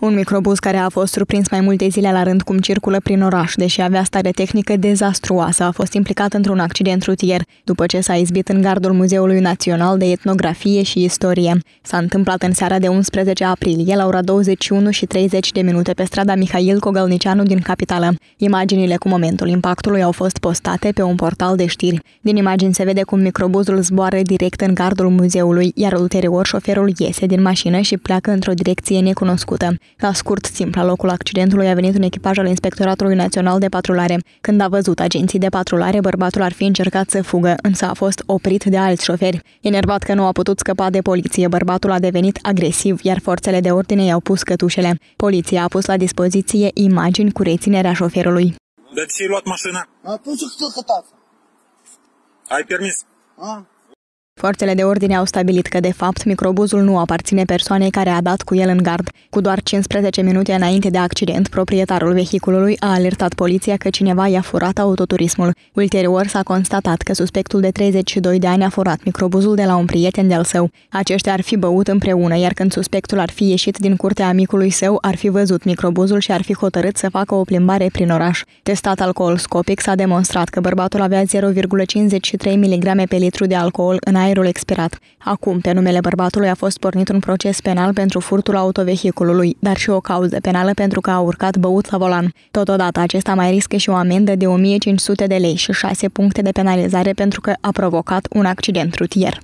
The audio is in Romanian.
Un microbus care a fost surprins mai multe zile la rând cum circulă prin oraș, deși avea stare tehnică dezastruoasă, a fost implicat într-un accident rutier, după ce s-a izbit în gardul Muzeului Național de Etnografie și Istorie. S-a întâmplat în seara de 11 aprilie la ora 21 și 30 de minute pe strada Mihail Cogălnicianu din capitală. Imaginile cu momentul impactului au fost postate pe un portal de știri. Din imagini se vede cum microbuzul zboară direct în gardul muzeului, iar ulterior șoferul iese din mașină și pleacă într-o direcție necunoscută. La scurt timp, la locul accidentului a venit un echipaj al Inspectoratului Național de Patrulare. Când a văzut agenții de patrulare, bărbatul ar fi încercat să fugă, însă a fost oprit de alți șoferi. Enervat că nu a putut scăpa de poliție, bărbatul a devenit agresiv, iar forțele de ordine i-au pus cătușele. Poliția a pus la dispoziție imagini cu reținerea șoferului. De ce ai luat mașina? Atunci cât Ai permis? A? Forțele de ordine au stabilit că, de fapt, microbuzul nu aparține persoanei care a dat cu el în gard. Cu doar 15 minute înainte de accident, proprietarul vehiculului a alertat poliția că cineva i-a furat autoturismul. Ulterior s-a constatat că suspectul de 32 de ani a furat microbuzul de la un prieten de-al său. Aceștia ar fi băut împreună, iar când suspectul ar fi ieșit din curtea amicului său, ar fi văzut microbuzul și ar fi hotărât să facă o plimbare prin oraș. Testat alcool scopic s-a demonstrat că bărbatul avea 0,53 mg pe litru de alcool în aerul expirat. Acum, pe numele bărbatului a fost pornit un proces penal pentru furtul autovehiculului, dar și o cauză penală pentru că a urcat băut la volan. Totodată, acesta mai riscă și o amendă de 1500 de lei și 6 puncte de penalizare pentru că a provocat un accident rutier.